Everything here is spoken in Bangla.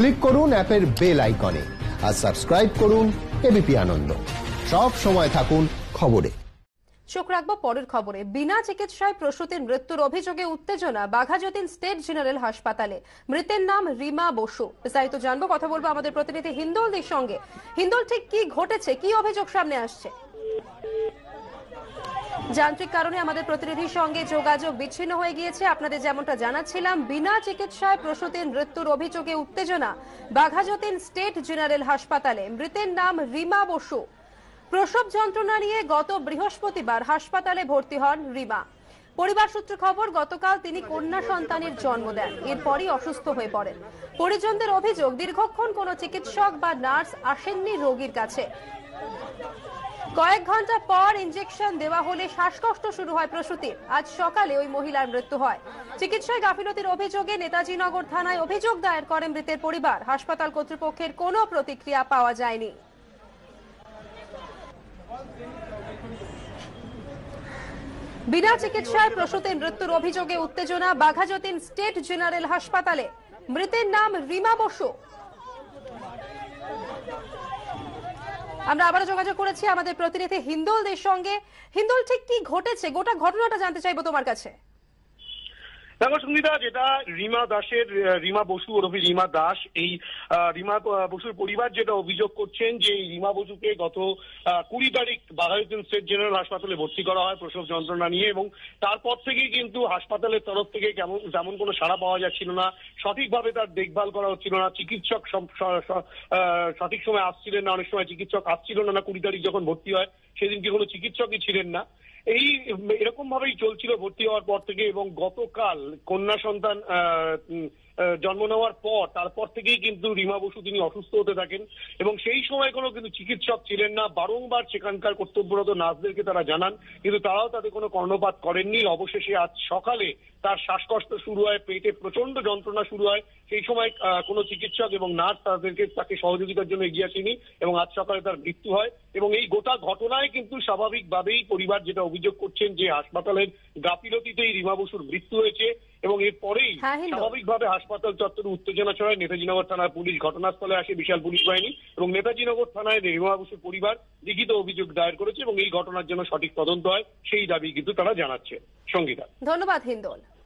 ক্লিক করুন অ্যাপের বেল আইকনে আর সাবস্ক্রাইব করুন এবিপি আনন্দ সব সময় থাকুন খবরে চোখ রাখবো পরের খবরে বিনা চিকিৎসায় প্রসূতির মৃত্যুর অভিযোগে উত্তেজনা বাঘাযতীন স্টেট জেনারেল হাসপাতালে মৃতের নাম রিমা বসু বিস্তারিত জানবো কথা বলবো আমাদের প্রতিনিধি হিন্দোলদের সঙ্গে হিন্দোল ঠিক কি ঘটেছে কি অভিযোগ সামনে আসছে যান্ত্রিক কারণে আমাদের প্রতিনিধির সঙ্গে যোগাযোগ বিচ্ছিন্ন হয়ে গিয়েছে আপনাদের যেমনটা জানাচ্ছিলাম বিনা চিকিৎসায় প্রসূতির মৃত্যুর অভিযোগে উত্তেজনা বাঘাযতীন স্টেট জেনারেল হাসপাতালে মৃতের নাম রিমা বসু প্রসব যন্ত্রণা নিয়ে গত বৃহস্পতিবার হাসপাতালে ভর্তি হন রিমা পরিবার সূত্রে খবর গতকাল তিনি কন্যা সন্তানের জন্ম দেন এরপরই অসুস্থ হয়ে পড়েন পরিজনদের অভিযোগ দীর্ঘক্ষণ কোনো চিকিৎসক বা নার্স আসেননি রোগীর কাছে কয়েক ঘন্টা পর ইনজেকশন দেওয়া হলে শ্বাসকষ্ট শুরু হয় প্রসূতির আজ সকালে ওই মহিলার মৃত্যু হয় চিকিৎসায় গাফিলতির অভিযোগে নেতাজি নগর থানায় অভিযোগ দায়ের করে মৃতের পরিবার হাসপাতাল কর্তৃপক্ষের কোনো প্রতিক্রিয়া পাওয়া যায়নি বিনা চিকিৎসায় প্রসূতির মৃত্যুর অভিযোগে উত্তেজনা বাঘাযতীন স্টেট জেনারেল হাসপাতালে মৃতের নাম রিমা বসু আমরা আবারও যোগাযোগ করেছি আমাদের প্রতিনিধি হিন্দোলদের সঙ্গে হিন্দোল ঠিক কি ঘটেছে গোটা ঘটনাটা জানতে চাইবো তোমার কাছে সঙ্গীতা যেটা রিমা দাসের রিমা বসু ওরফে রিমা দাস এই রিমা বসুর পরিবার যেটা অভিযোগ করছেন যে রিমা বসুকে গত কুড়ি তারিখ স্টেট জেনারেল হাসপাতালে ভর্তি করা হয় প্রসব যন্ত্রণা নিয়ে এবং তারপর থেকেই কিন্তু হাসপাতালের তরফ থেকে কেমন তেমন কোনো সাড়া পাওয়া যাচ্ছিল না সঠিকভাবে তার দেখভাল করা হচ্ছিল না চিকিৎসক সঠিক সময় আসছিলেন না অনেক সময় চিকিৎসক আসছিল না কুড়ি তারিখ যখন ভর্তি হয় সেদিনকে কোনো চিকিৎসকই ছিলেন না এই এরকম ভাবেই চলছিল ভর্তি হওয়ার পর থেকে এবং গতকাল কন্যা সন্তান জন্ম নেওয়ার পর তারপর থেকেই কিন্তু রিমা বসু তিনি অসুস্থ হতে থাকেন এবং সেই সময় কোনো কিন্তু চিকিৎসক ছিলেন না বারংবার সেখানকার কর্তব্যরত নার্সদেরকে তারা জানান কিন্তু তারাও তাতে কোনো কর্ণপাত করেননি অবশেষে আজ সকালে তার শ্বাসকষ্ট শুরু হয় পেটে প্রচন্ড যন্ত্রণা শুরু হয় সেই সময় কোনো চিকিৎসক এবং নার্স তাদেরকে তাকে সহযোগিতার জন্য এগিয়ে আসেনি এবং আজ সকালে তার মৃত্যু হয় এবং এই গোটা ঘটনায় কিন্তু স্বাভাবিকভাবেই পরিবার যেটা অভিযোগ করছেন যে হাসপাতালের গাফিলতিতেই রিমা বসুর মৃত্যু হয়েছে এবং এরপরেই হ্যাঁ, স্বাভাবিকভাবে হাসপাতাল চত্বরে উত্তেজনা ছড়ায় নেতাজিনগর থানার পুলিশ ঘটনাস্থলে আসে বিশাল পুলিশ বাহিনী এবং নেতাজিনগর থানায় রেহমা বসুর পরিবার লিখিত অভিযোগ দায়ের করেছে এবং এই ঘটনার জন্য সঠিক তদন্ত হয় সেই দাবি কিন্তু তারা জানাচ্ছে সঙ্গীতা ধন্যবাদ হিন্দল